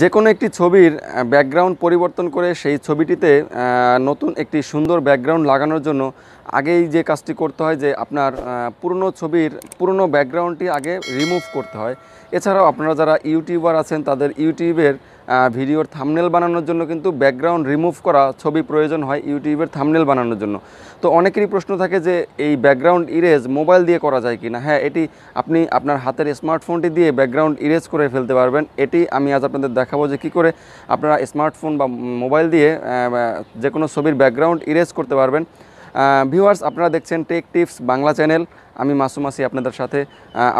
যে কোনো একটি ছবির ব্যাকগ্রাউন্ড পরিবর্তন করে সেই ছবিটিতে নতুন একটি সুন্দর ব্যাকগ্রাউন্ড লাগানোর জন্য আগেই যে কাজটি করতে হয় যে আপনার পুরনো ছবির পুরনো ব্যাকগ্রাউন্ডটি আগে রিমুভ করতে হয় এছাড়াও আপনারা যারা ইউটিউবার আছেন তাদের ইউটিউবের ভিডিওর থামনেল বানানোর জন্য কিন্তু ব্যাকগ্রাউন্ড রিমুভ করা ছবি প্রয়োজন হয় ইউটিউবের থামনেল বানানোর জন্য তো অনেকেরই প্রশ্ন থাকে যে এই ব্যাকগ্রাউন্ড ইরেজ মোবাইল দিয়ে করা যায় কি না হ্যাঁ এটি আপনি আপনার হাতের স্মার্টফোনটি দিয়ে ব্যাকগ্রাউন্ড ইরেজ করে ফেলতে পারবেন এটি আমি আজ আপনাদের দেখাবো যে কি করে আপনারা স্মার্টফোন বা মোবাইল দিয়ে যে কোনো ছবির ব্যাকগ্রাউন্ড ইরেজ করতে পারবেন ভিউয়ার্স আপনারা দেখছেন টেক টিপস বাংলা চ্যানেল আমি মাসুম মাসি আপনাদের সাথে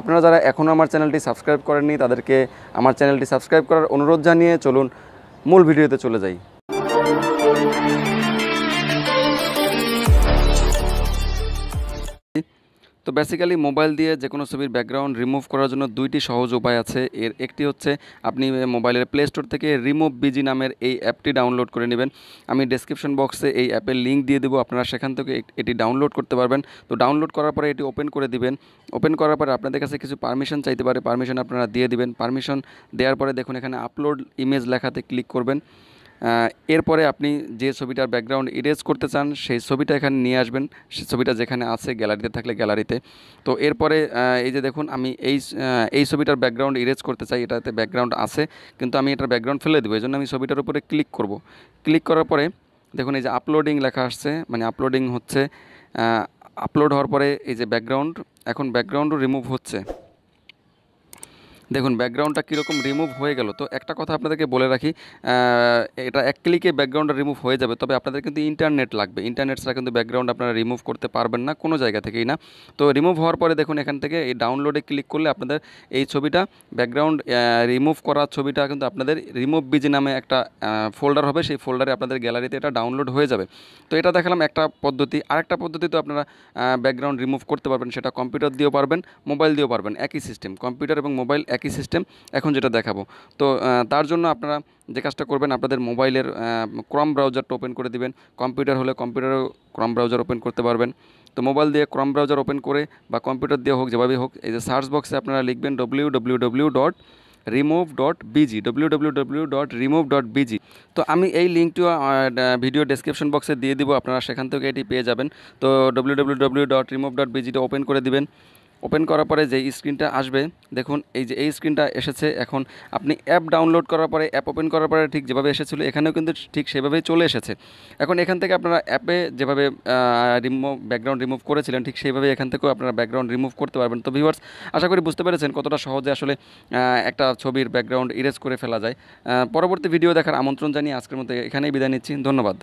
আপনারা যারা এখনও আমার চ্যানেলটি সাবস্ক্রাইব করেননি তাদেরকে আমার চ্যানেলটি সাবস্ক্রাইব করার অনুরোধ জানিয়ে চলুন মূল ভিডিওতে চলে যাই তো বেসিক্যালি মোবাইল দিয়ে যে কোনো ছবির ব্যাকগ্রাউন্ড রিমুভ করার জন্য দুইটি সহজ উপায় আছে এর একটি হচ্ছে আপনি মোবাইলের প্লে স্টোর থেকে রিমুভ বিজি নামের এই অ্যাপটি ডাউনলোড করে নেবেন আমি ডেসক্রিপশন বক্সে এই অ্যাপের লিঙ্ক দিয়ে দেবো আপনারা সেখান থেকে এটি ডাউনলোড করতে পারবেন তো ডাউনলোড করার পরে এটি ওপেন করে দিবেন ওপেন করার পরে আপনাদের কাছে কিছু পারমিশন চাইতে পারে পারমিশন আপনারা দিয়ে দিবেন পারমিশন দেওয়ার পরে দেখুন এখানে আপলোড ইমেজ লেখাতে ক্লিক করবেন এরপরে আপনি যে ছবিটার ব্যাকগ্রাউন্ড ইরেজ করতে চান সেই ছবিটা এখানে নিয়ে আসবেন সেই ছবিটা যেখানে আছে গ্যালারিতে থাকলে গ্যালারিতে তো এরপরে এই যে দেখুন আমি এই এই ছবিটার ব্যাকগ্রাউন্ড ইরেজ করতে চাই এটাতে ব্যাকগ্রাউন্ড আছে কিন্তু আমি এটার ব্যাকগ্রাউন্ড ফেলে দেবো এই জন্য আমি ছবিটার উপরে ক্লিক করব ক্লিক করার পরে দেখুন এই যে আপলোডিং লেখা আসছে মানে আপলোডিং হচ্ছে আপলোড হওয়ার পরে এই যে ব্যাকগ্রাউন্ড এখন ব্যাকগ্রাউন্ডও রিমুভ হচ্ছে দেখুন ব্যাকগ্রাউন্ডটা কীরকম রিমুভ হয়ে গেল তো একটা কথা আপনাদেরকে বলে রাখি এটা এক ক্লিকে ব্যাকগ্রাউন্ডটা রিমুভ হয়ে যাবে তবে আপনাদের কিন্তু ইন্টারনেট লাগবে ইন্টারনেট ছাড়া কিন্তু ব্যাকগ্রাউন্ড আপনারা রিমুভ করতে পারবেন না কোনো জায়গা থেকেই না তো রিমুভ হওয়ার পরে দেখুন এখান থেকে এই ডাউনলোডে ক্লিক করলে আপনাদের এই ছবিটা ব্যাকগ্রাউন্ড রিমুভ করা ছবিটা কিন্তু আপনাদের রিমুভ বিজি নামে একটা ফোল্ডার হবে সেই ফোল্ডারে আপনাদের গ্যালারিতে এটা ডাউনলোড হয়ে যাবে তো এটা দেখালাম একটা পদ্ধতি আরেকটা পদ্ধতি তো আপনারা ব্যাকগ্রাউন্ড রিমুভ করতে পারবেন সেটা কম্পিউটার দিয়েও পারবেন মোবাইল দিয়েও পারবেন একই সিস্টেম কম্পিউটার এবং মোবাইল এক কি সিস্টেম এখন যেটা দেখাবো তো তার জন্য আপনারা যে কাজটা করবেন আপনাদের মোবাইলের ক্রম ব্রাউজারটা ওপেন করে দিবেন কম্পিউটার হলে কম্পিউটারেও ক্রম ব্রাউজার ওপেন করতে পারবেন তো মোবাইল দিয়ে ক্রম ব্রাউজার ওপেন করে বা কম্পিউটার দিয়ে হোক যেভাবেই হোক এই যে সার্চ বক্সে আপনারা লিখবেন W W W dot remove dot BG W W W dot remove dot BG তো আমি এই লিঙ্কটিও ভিডিও ডেসক্রিপশন বক্সে দিয়ে দিব আপনারা সেখান থেকে এটি পেয়ে যাবেন তো W W W dot remove dot বিজিটা ওপেন করে দিবেন ওপেন করার পরে যে স্ক্রিনটা আসবে দেখুন এই যে এই স্ক্রিনটা এসেছে এখন আপনি অ্যাপ ডাউনলোড করার পরে অ্যাপ ওপেন করার পরে ঠিক যেভাবে এসেছিলো এখানেও কিন্তু ঠিক সেভাবেই চলে এসেছে এখন এখান থেকে আপনারা অ্যাপে যেভাবে রিমুভ ব্যাকগ্রাউন্ড রিমুভ করেছিলেন ঠিক সেইভাবে এখান থেকেও আপনারা ব্যাকগ্রাউন্ড রিমুভ করতে পারবেন তো ভিউয়ার্স আশা করি বুঝতে পেরেছেন কতটা সহজে আসলে একটা ছবির ব্যাকগ্রাউন্ড ইরেজ করে ফেলা যায় পরবর্তী ভিডিও দেখার আমন্ত্রণ জানিয়ে আজকের মতো এখানেই বিদায় নিচ্ছি ধন্যবাদ